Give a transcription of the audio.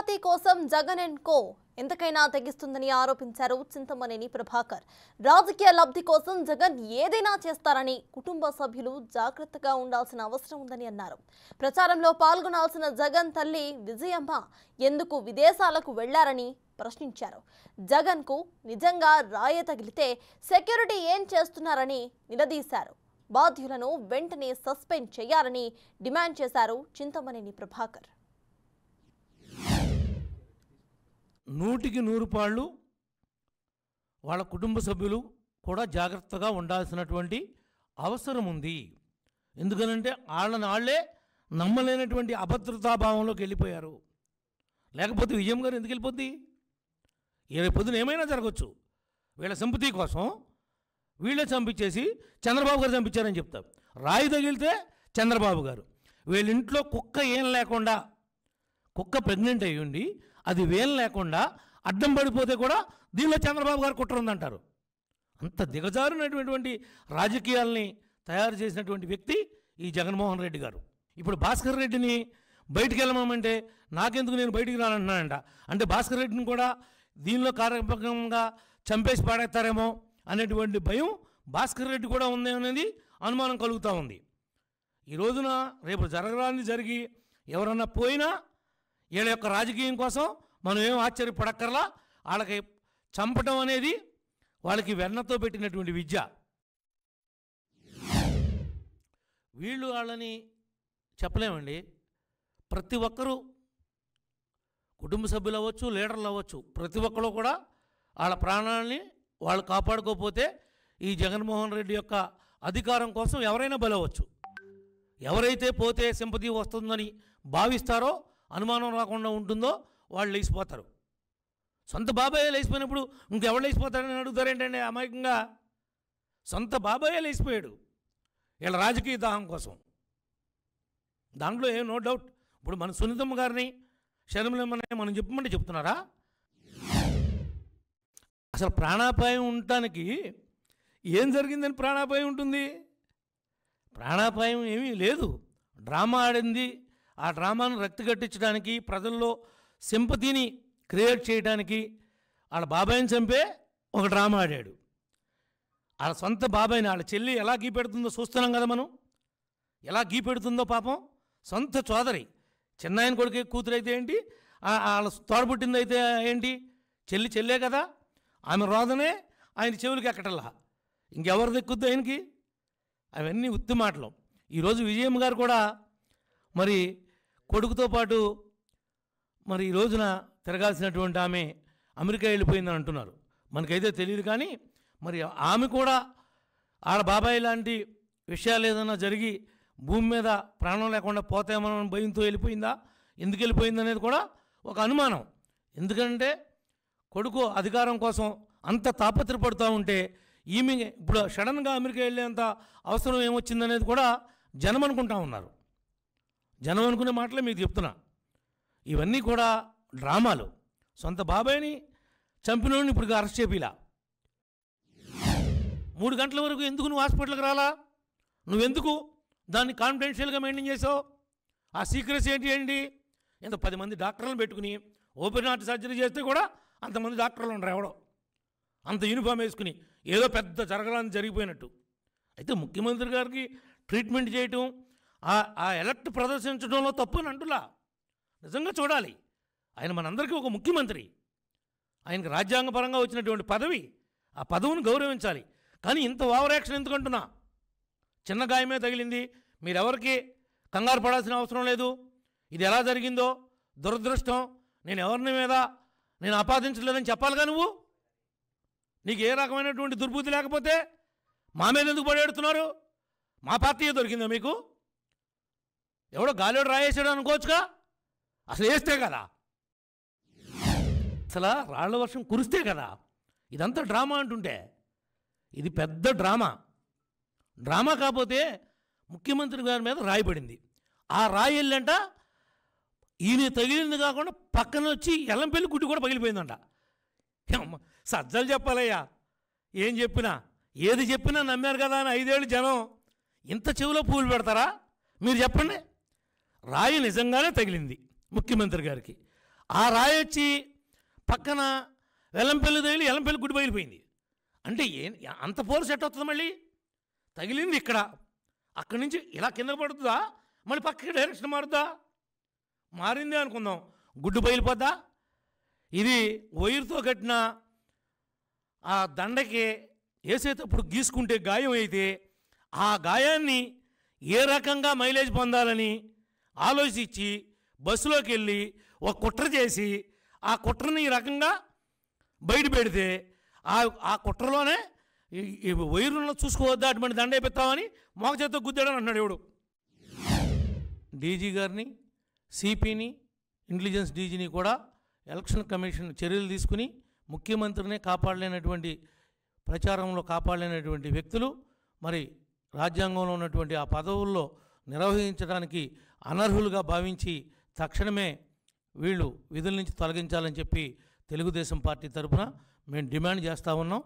స్వాతి కోసం Jagan and co ఎంతకైనా తగ్గిస్తుందని ఆరోపించారు చింతమనేని ప్రభాకర్ రాజకీయ లబ్ధి కోసం జగన్ ఏదైనా చేస్తారని కుటుంబ సభ్యులు జాగ్రత్తగా ఉండాల్సిన అవసరం ఉందని అన్నారు ప్రచారంలో పాల్గొనాల్సిన జగన్ తల్లి విజయమ్మ ఎందుకు విదేశాలకు వెళ్లారని ప్రశ్నించారు జగన్ కు నిజంగా రాయ తగిలితే సెక్యూరిటీ ఏం చేస్తున్నారని నిలదీశారు బాధ్యులను వెంటనే సస్పెండ్ చేయాలని డిమాండ్ చేశారు చింతమనేని ప్రభాకర్ నూటికి నూరు పాళ్ళు వాళ్ళ కుటుంబ సభ్యులు కూడా జాగ్రత్తగా ఉండాల్సినటువంటి అవసరం ఉంది ఎందుకనంటే వాళ్ళని వాళ్ళే నమ్మలేనటువంటి అభద్రతాభావంలోకి వెళ్ళిపోయారు లేకపోతే విజయం గారు ఎందుకు వెళ్ళిపోద్ది రేపు పొద్దున ఏమైనా జరగచ్చు వీళ్ళ సంపతి కోసం వీళ్ళే చంపించేసి చంద్రబాబు గారు చంపించారని చెప్తారు రాయి తగిలితే చంద్రబాబు గారు వీళ్ళ ఇంట్లో కుక్క ఏం లేకుండా కుక్క ప్రెగ్నెంట్ అయ్యుండి ఉండి అది వేలు లేకుండా అడ్డం పడిపోతే కూడా దీనిలో చంద్రబాబు గారు కుట్ర ఉందంటారు అంత దిగజారినటువంటి రాజకీయాల్ని తయారు చేసినటువంటి వ్యక్తి ఈ జగన్మోహన్ రెడ్డి గారు ఇప్పుడు భాస్కర్ రెడ్డిని బయటికి వెళ్ళమంటే నాకెందుకు నేను బయటికి రానంటున్నానంట అంటే భాస్కర్ రెడ్డిని కూడా దీనిలో కార్యపకంగా చంపేసి పాడేస్తారేమో అనేటువంటి భయం భాస్కర్ రెడ్డి కూడా ఉంది అనేది అనుమానం కలుగుతూ ఉంది ఈ రోజున రేపు జరగరాని జరిగి ఎవరన్నా పోయినా వీళ్ళ యొక్క రాజకీయం కోసం మనం ఏం ఆశ్చర్యపడక్కర్లా వాళ్ళకి చంపడం అనేది వాళ్ళకి వెన్నతో పెట్టినటువంటి విద్య వీళ్ళు వాళ్ళని చెప్పలేమండి ప్రతి ఒక్కరూ కుటుంబ సభ్యులు అవ్వచ్చు లీడర్లు అవ్వచ్చు ప్రతి ఒక్కరు కూడా వాళ్ళ ప్రాణాలని వాళ్ళు కాపాడుకోకపోతే ఈ జగన్మోహన్ రెడ్డి యొక్క అధికారం కోసం ఎవరైనా బలవచ్చు ఎవరైతే పోతే సింపతి వస్తుందని భావిస్తారో అనుమానం రాకుండా ఉంటుందో వాళ్ళు లేచిపోతారు సొంత బాబాయ్ లేచిపోయినప్పుడు ఇంకెవరు లేచిపోతారని అడుగుతారేంటండి అమాయకంగా సొంత బాబాయ్ లేచిపోయాడు వీళ్ళ రాజకీయ దాహం కోసం దాంట్లో ఏం నో డౌట్ ఇప్పుడు మన సునీతమ్మ గారిని శర్మలమ్మని మనం చెప్పమంటే చెప్తున్నారా అసలు ప్రాణాపాయం ఉండటానికి ఏం జరిగిందని ప్రాణాపాయం ఉంటుంది ప్రాణాపాయం ఏమీ లేదు డ్రామా ఆడింది ఆ డ్రామాను రక్తిగట్టించడానికి ప్రజల్లో సింపతిని క్రియేట్ చేయడానికి వాళ్ళ బాబాయిని చంపే ఒక డ్రామా ఆడాడు వాళ్ళ సొంత బాబాయిని వాళ్ళ చెల్లి ఎలా గీపెడుతుందో చూస్తున్నాం కదా మనం ఎలా గీపెడుతుందో పాపం సొంత చోదరి చిన్నాయన కొడుకు కూతురు అయితే ఏంటి వాళ్ళ తోడబుట్టింది అయితే ఏంటి చెల్లి చెల్లే కదా ఆమె రోదనే ఆయన చెవులకి ఎక్కటల్లా ఇంకెవరు దిక్కుద్దు ఆయనకి అవన్నీ ఉత్తి మాటలు ఈరోజు విజయం గారు కూడా మరి కొడుకుతో పాటు మరి ఈ రోజున తిరగాల్సినటువంటి ఆమె అమెరికా వెళ్ళిపోయిందని అంటున్నారు మనకైతే తెలియదు కానీ మరి ఆమె కూడా ఆడ బాబాయ్ లాంటి విషయాలు ఏదైనా జరిగి భూమి మీద ప్రాణం లేకుండా పోతేమో భయంతో వెళ్ళిపోయిందా ఎందుకు వెళ్ళిపోయింది అనేది కూడా ఒక అనుమానం ఎందుకంటే కొడుకు అధికారం కోసం అంత తాపత్రపడుతూ ఉంటే ఈమె ఇప్పుడు సడన్గా అమెరికా వెళ్ళేంత అవసరం ఏమొచ్చిందనేది కూడా జనం అనుకుంటా ఉన్నారు జనం అనుకునే మాటలే మీకు చెప్తున్నా ఇవన్నీ కూడా డ్రామాలు సొంత బాబాయ్ని చంపినోడిని ఇప్పుడు అరెస్ట్ చేపిలా మూడు గంటల వరకు ఎందుకు నువ్వు హాస్పిటల్కి రాలా నువ్వెందుకు దాన్ని కాన్ఫిడెన్షియల్గా మెయింటైన్ చేసావు ఆ సీక్రెట్స్ ఏంటి ఏంటి ఇంత పది మంది డాక్టర్లను పెట్టుకుని ఓపెన్ హార్ట్ సర్జరీ చేస్తే కూడా అంతమంది డాక్టర్లు ఉండరు ఎవడో అంత యూనిఫామ్ వేసుకుని ఏదో పెద్ద జరగడానికి జరిగిపోయినట్టు అయితే ముఖ్యమంత్రి గారికి ట్రీట్మెంట్ చేయటం ఆ ఎలక్ట్ ప్రదర్శించడంలో తప్పు అంటులా నిజంగా చూడాలి ఆయన మనందరికీ ఒక ముఖ్యమంత్రి ఆయనకు రాజ్యాంగపరంగా వచ్చినటువంటి పదవి ఆ పదవిని గౌరవించాలి కానీ ఇంత ఓవరాక్షన్ ఎందుకంటున్నా చిన్న గాయమే తగిలింది మీరెవరికి కంగారు పడాల్సిన అవసరం లేదు ఇది ఎలా జరిగిందో దురదృష్టం నేను ఎవరిని మీద నేను ఆపాదించలేదని చెప్పాలిగా నువ్వు నీకు ఏ రకమైనటువంటి దుర్బుద్ధి లేకపోతే మా మీద ఎందుకు పడేడుతున్నారు మా పార్టీయే దొరికిందా మీకు ఎవడో గాలిలో రాయేసాడు అనుకోవచ్చుగా అసలు వేస్తే కదా అసలు రాళ్ల వర్షం కురిస్తే కదా ఇదంతా డ్రామా అంటుంటే ఇది పెద్ద డ్రామా డ్రామా కాకపోతే ముఖ్యమంత్రి గారి మీద రాయబడింది ఆ రాయి వెళ్ళంట ఈయన తగిలింది కాకుండా పక్కన వచ్చి ఎల్లంపల్లి గుడ్డి కూడా పగిలిపోయిందంట సజ్జలు చెప్పాలయ్యా ఏం చెప్పినా ఏది చెప్పినా నమ్మారు కదా అని ఐదేళ్ళు జనం ఇంత చెవిలో పూలు పెడతారా మీరు చెప్పండి రాయి నిజంగానే తగిలింది ముఖ్యమంత్రి గారికి ఆ రాయి వచ్చి పక్కన వెల్లంపల్లి తగిలి ఎల్లంపల్లి గుడి బయలిపోయింది అంటే ఏ అంత పోలు సెట్ అవుతుంది మళ్ళీ తగిలింది ఇక్కడ అక్కడి నుంచి ఇలా కింద పడుతుందా మళ్ళీ పక్కకి డైరెక్షన్ మారుద్దా మారిందే అనుకుందాం గుడ్డు బయలుపోద్దా ఇది వైర్తో కట్టిన ఆ దండకి వేసేటప్పుడు గీసుకుంటే గాయం అయితే ఆ గాయాన్ని ఏ రకంగా మైలేజ్ పొందాలని ఆలోచించి బస్సులోకి వెళ్ళి ఒక కుట్ర చేసి ఆ కుట్రని ఈ రకంగా బయట పెడితే ఆ ఆ కుట్రలోనే వైరులను చూసుకోవద్దా అటువంటి దండ వేపిస్తామని మోక చేత గుద్దాడని అన్నాడు ఎవడు డీజీ గారిని సిపిని ఇంటెలిజెన్స్ డీజీని కూడా ఎలక్షన్ కమిషన్ చర్యలు తీసుకుని ముఖ్యమంత్రిని కాపాడలేనటువంటి ప్రచారంలో కాపాడలేనటువంటి వ్యక్తులు మరి రాజ్యాంగంలో ఉన్నటువంటి ఆ పదవుల్లో నిర్వహించడానికి అనర్హులుగా భావించి తక్షణమే వీళ్ళు విధుల నుంచి తొలగించాలని చెప్పి తెలుగుదేశం పార్టీ తరఫున మేము డిమాండ్ చేస్తూ ఉన్నాం